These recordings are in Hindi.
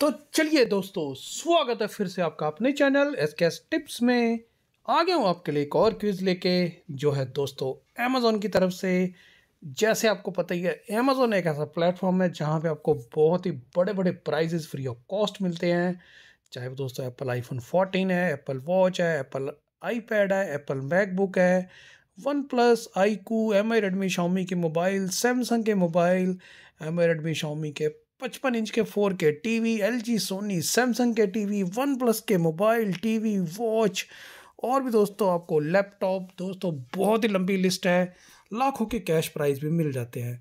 तो चलिए दोस्तों स्वागत है फिर से आपका अपने channel S K S tips में आ गया हूँ आपके लिए एक और क्विज़ लेके जो है दोस्तों अमेज़ोन की तरफ से जैसे आपको पता ही है अमेज़ोन एक ऐसा प्लेटफॉर्म है जहाँ पे आपको बहुत ही बड़े बड़े प्राइजेस फ्री ऑफ कॉस्ट मिलते हैं चाहे वो दोस्तों एप्पल आईफोन 14 है एप्पल वॉच है एप्पल आईपैड है एप्पल मैकबुक है OnePlus iQOO M I Redmi Xiaomi के मोबाइल सैमसंग के mobile M I Redmi Xiaomi के पचपन इंच के four K T V L G Sony Samsung के टी वी वन प्लस के मोबाइल टी वी वॉच और भी दोस्तों आपको लैपटॉप दोस्तों बहुत ही लंबी लिस्ट है लाखों के कैश प्राइज भी मिल जाते हैं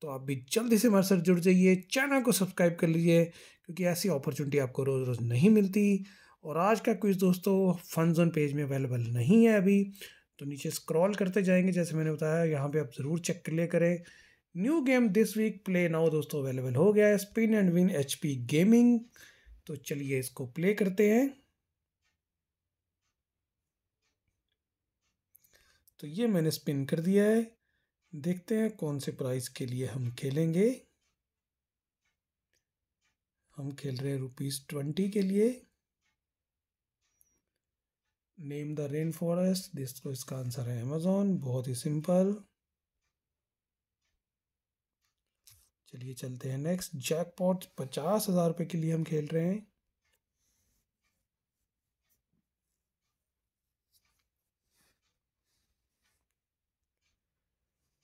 तो आप भी जल्दी से हमारे साथ जुड़ जाइए चैनल को सब्सक्राइब कर लीजिए क्योंकि ऐसी अपॉर्चुनिटी आपको रोज़ रोज़ नहीं मिलती और आज का क्विज दोस्तों फन जोन पेज में अवेलेबल नहीं है अभी तो नीचे स्क्रॉल करते जाएंगे जैसे मैंने बताया यहाँ पे आप ज़रूर चेक क्लियर करें new game this week play now दोस्तों अवेलेबल हो गया है spin and win H P gaming तो चलिए इसको प्ले करते हैं तो ये मैंने स्पिन कर दिया है देखते हैं कौन से प्राइस के लिए हम खेलेंगे हम खेल रहे हैं रुपीज़ ट्वेंटी के लिए name the rain forest this तो इसका आंसर है अमेजोन बहुत ही सिंपल चलिए चलते हैं नेक्स्ट जैकपॉट पचास हज़ार रुपए के लिए हम खेल रहे हैं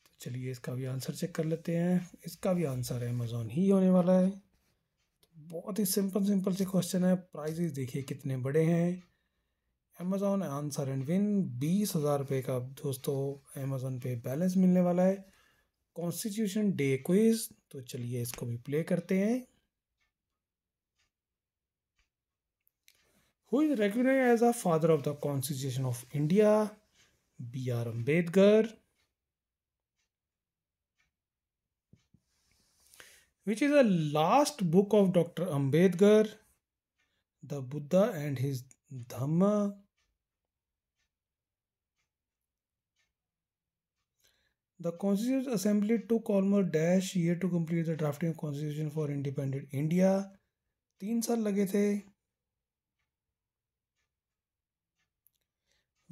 तो चलिए इसका भी आंसर चेक कर लेते हैं इसका भी आंसर अमेजोन ही होने वाला है तो बहुत ही सिंपल सिंपल से क्वेश्चन है प्राइजेस देखिए कितने बड़े हैं अमेज़ोन आंसर एंड विन बीस हज़ार रुपये का दोस्तों अमेज़ोन पे बैलेंस मिलने वाला है कॉन्स्टिट्यूशन डे क्विज तो चलिए इसको भी प्ले करते हैं who is regular as a father of the constitution of India B R Ambedkar which is the last book of doctor Ambedkar the Buddha and his Dhamma The Constituent Assembly took almost dash year to complete the drafting of Constitution for independent India. तीन साल लगे थे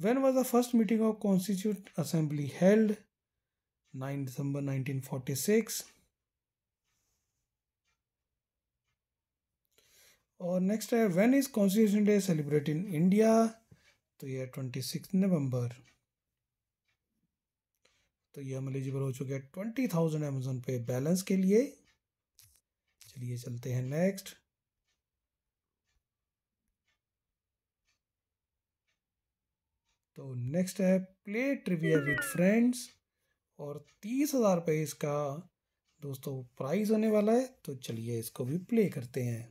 When was the first meeting of Constituent Assembly held? 9 December 1946. और नेक्स्ट है when is constitution day celebrate in India तो ये ट्वेंटी सिक्स नवंबर तो ये हम एलिजिबल हो चुके हैं ट्वेंटी थाउजेंड अमेजोन पे बैलेंस के लिए चलिए चलते हैं नेक्स्ट तो नेक्स्ट है प्ले ट्रिविया विद फ्रेंड्स और तीस हज़ार रुपये इसका दोस्तों प्राइस होने वाला है तो चलिए इसको भी प्ले करते हैं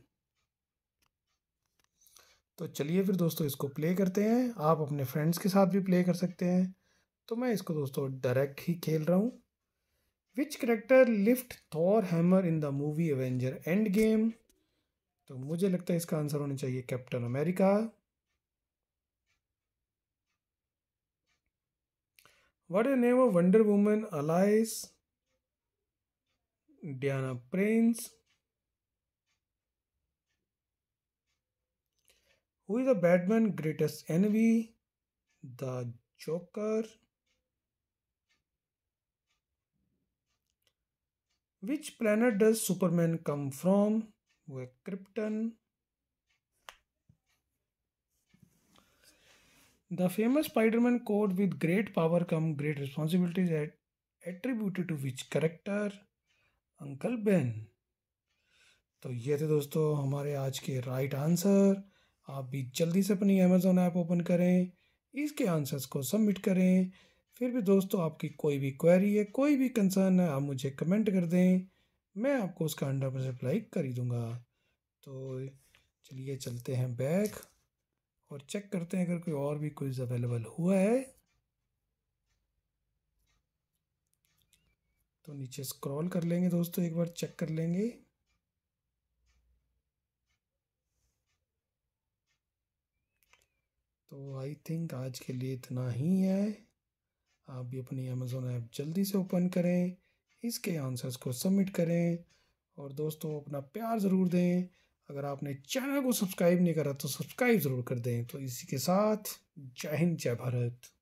तो चलिए फिर दोस्तों इसको प्ले करते हैं आप अपने फ्रेंड्स के साथ भी प्ले कर सकते हैं तो मैं इसको दोस्तों डायरेक्ट ही खेल रहा हूँ which character lift Thor hammer in the movie Avenger Endgame तो मुझे लगता है इसका आंसर होना चाहिए captain America what a name of Wonder Woman alias Diana Prince who is the Batman greatest enemy the Joker Which planet does Superman come from? वह Krypton. The famous Spider-Man quote with great power come great responsibilities at attributed to which character? Uncle Ben. तो ये थे दोस्तों हमारे आज के राइट आंसर आप भी जल्दी से अपनी अमेज़ोन ऐप ओपन करें इसके आंसर्स को सबमिट करें फिर भी दोस्तों आपकी कोई भी क्वेरी है कोई भी कंसर्न है आप मुझे कमेंट कर दें मैं आपको उसका हंड्रेड परसेंट रिप्लाई कर ही दूँगा तो चलिए चलते हैं बैग और चेक करते हैं अगर कोई और भी क्विज़ अवेलेबल हुआ है तो नीचे स्क्रॉल कर लेंगे दोस्तों एक बार चेक कर लेंगे तो आई थिंक आज के लिए इतना ही है आप भी अपनी अमेज़ोन ऐप जल्दी से ओपन करें इसके आंसर्स को सबमिट करें और दोस्तों अपना प्यार ज़रूर दें अगर आपने चैनल को सब्सक्राइब नहीं करा तो सब्सक्राइब ज़रूर कर दें तो इसी के साथ जय हिंद जय भारत